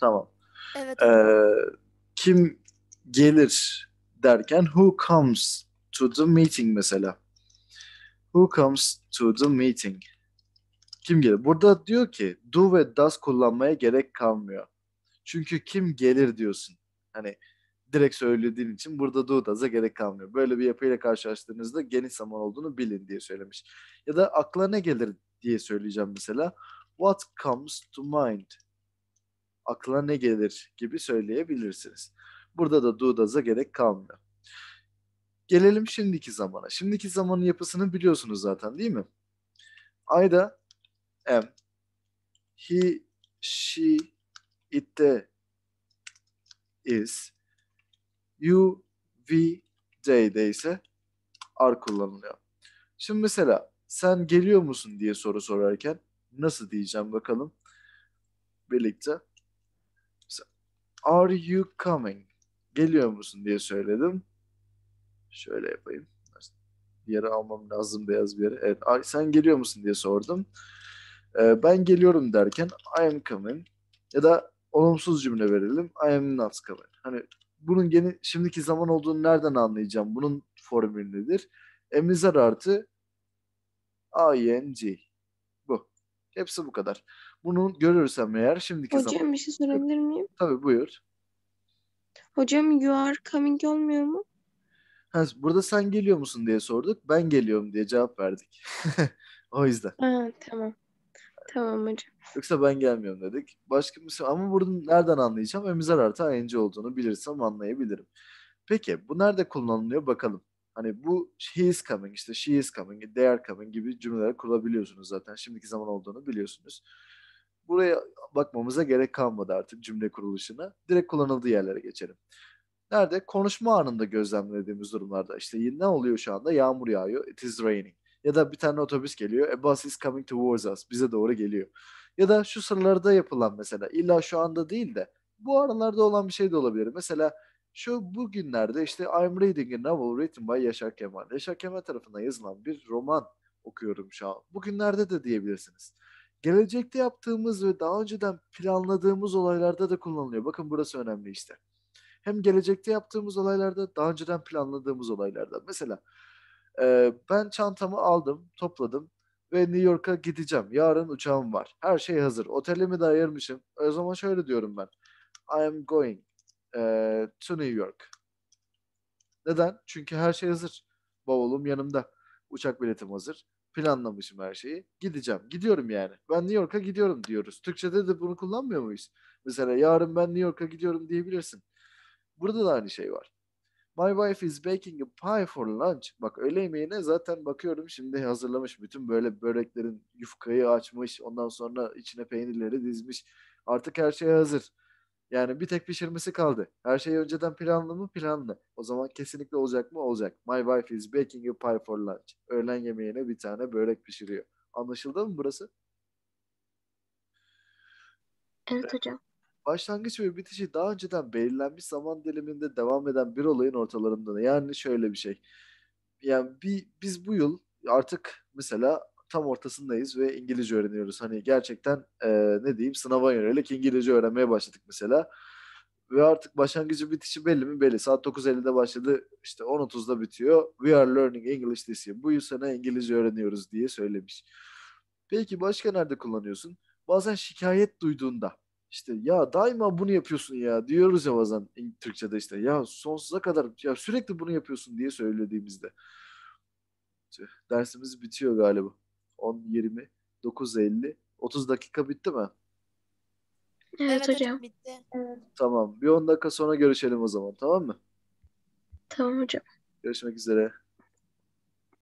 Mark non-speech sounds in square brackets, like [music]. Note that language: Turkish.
Tamam. Evet. Ee, kim gelir derken who comes to the meeting mesela. Who comes to the meeting? Kim gelir? Burada diyor ki do ve does kullanmaya gerek kalmıyor. Çünkü kim gelir diyorsun. Hani direkt söylediğin için burada do does'a gerek kalmıyor. Böyle bir yapıyla karşılaştığınızda geniş zaman olduğunu bilin diye söylemiş. Ya da akla ne gelir diye söyleyeceğim mesela. What comes to mind? Aklına ne gelir gibi söyleyebilirsiniz. Burada da do gerek kalmıyor. Gelelim şimdiki zamana. Şimdiki zamanın yapısını biliyorsunuz zaten değil mi? da, am, he, she, it de is, you, we, de ise are kullanılıyor. Şimdi mesela sen geliyor musun diye soru sorarken nasıl diyeceğim bakalım birlikte. Are you coming? Geliyor musun diye söyledim. Şöyle yapayım. Bir yere almam lazım beyaz bir yere. Evet, sen geliyor musun diye sordum. Ee, ben geliyorum derken I am coming ya da olumsuz cümle verelim. I am not coming. Hani bunun yeni, şimdiki zaman olduğunu nereden anlayacağım? Bunun formülü nedir? Emizar artı ing. Bu. Hepsi bu kadar. Bunu görürsem eğer şimdiki Hocam, zaman. Hocam bir şey sorabilir miyim? Tabii buyur. Hocam you are coming olmuyor mu? Ha, burada sen geliyor musun diye sorduk. Ben geliyorum diye cevap verdik. [laughs] o yüzden. Ha, tamam. Tamam hocam. Yoksa ben gelmiyorum dedik. Başka bir şey ama burada nereden anlayacağım? Emizer artı ing olduğunu bilirsem anlayabilirim. Peki bu nerede kullanılıyor bakalım. Hani bu he is coming işte she is coming, they are coming gibi cümleler kurabiliyorsunuz zaten. Şimdiki zaman olduğunu biliyorsunuz buraya bakmamıza gerek kalmadı artık cümle kuruluşuna. Direkt kullanıldığı yerlere geçelim. Nerede? Konuşma anında gözlemlediğimiz durumlarda. İşte ne oluyor şu anda? Yağmur yağıyor. It is raining. Ya da bir tane otobüs geliyor. A bus is coming towards us. Bize doğru geliyor. Ya da şu sıralarda yapılan mesela. illa şu anda değil de bu aralarda olan bir şey de olabilir. Mesela şu bugünlerde işte I'm reading a novel written by Yaşar Kemal. Yaşar Kemal tarafından yazılan bir roman okuyorum şu an. Bugünlerde de diyebilirsiniz gelecekte yaptığımız ve daha önceden planladığımız olaylarda da kullanılıyor. Bakın burası önemli işte. Hem gelecekte yaptığımız olaylarda, daha önceden planladığımız olaylarda. Mesela e, ben çantamı aldım, topladım ve New York'a gideceğim. Yarın uçağım var. Her şey hazır. Otelimi de ayırmışım. O zaman şöyle diyorum ben. I am going e, to New York. Neden? Çünkü her şey hazır. Bavulum yanımda. Uçak biletim hazır planlamışım her şeyi. Gideceğim. Gidiyorum yani. Ben New York'a gidiyorum diyoruz. Türkçede de bunu kullanmıyor muyuz? Mesela yarın ben New York'a gidiyorum diyebilirsin. Burada da aynı şey var. My wife is baking a pie for lunch. Bak öğle yemeğine zaten bakıyorum şimdi hazırlamış. Bütün böyle böreklerin yufkayı açmış. Ondan sonra içine peynirleri dizmiş. Artık her şey hazır. Yani bir tek pişirmesi kaldı. Her şey önceden planlı mı? Planlı. O zaman kesinlikle olacak mı? Olacak. My wife is baking a pie for lunch. Öğlen yemeğine bir tane börek pişiriyor. Anlaşıldı mı burası? Evet hocam. Başlangıç ve bitişi daha önceden belirlenmiş zaman diliminde devam eden bir olayın ortalarında. Yani şöyle bir şey. Yani bir, biz bu yıl artık mesela tam ortasındayız ve İngilizce öğreniyoruz. Hani gerçekten e, ne diyeyim sınava yönelik İngilizce öğrenmeye başladık mesela. Ve artık başlangıcı bitişi belli mi? Belli. Saat 9.50'de başladı. işte 10.30'da bitiyor. We are learning English this year. Bu sene İngilizce öğreniyoruz diye söylemiş. Peki başka nerede kullanıyorsun? Bazen şikayet duyduğunda işte ya daima bunu yapıyorsun ya diyoruz ya bazen Türkçe'de işte ya sonsuza kadar ya sürekli bunu yapıyorsun diye söylediğimizde. Dersimiz bitiyor galiba. 10, 20, 9, 50. 30 dakika bitti mi? Evet, evet hocam. Bitti. Evet. Tamam. Bir 10 dakika sonra görüşelim o zaman tamam mı? Tamam hocam. Görüşmek üzere.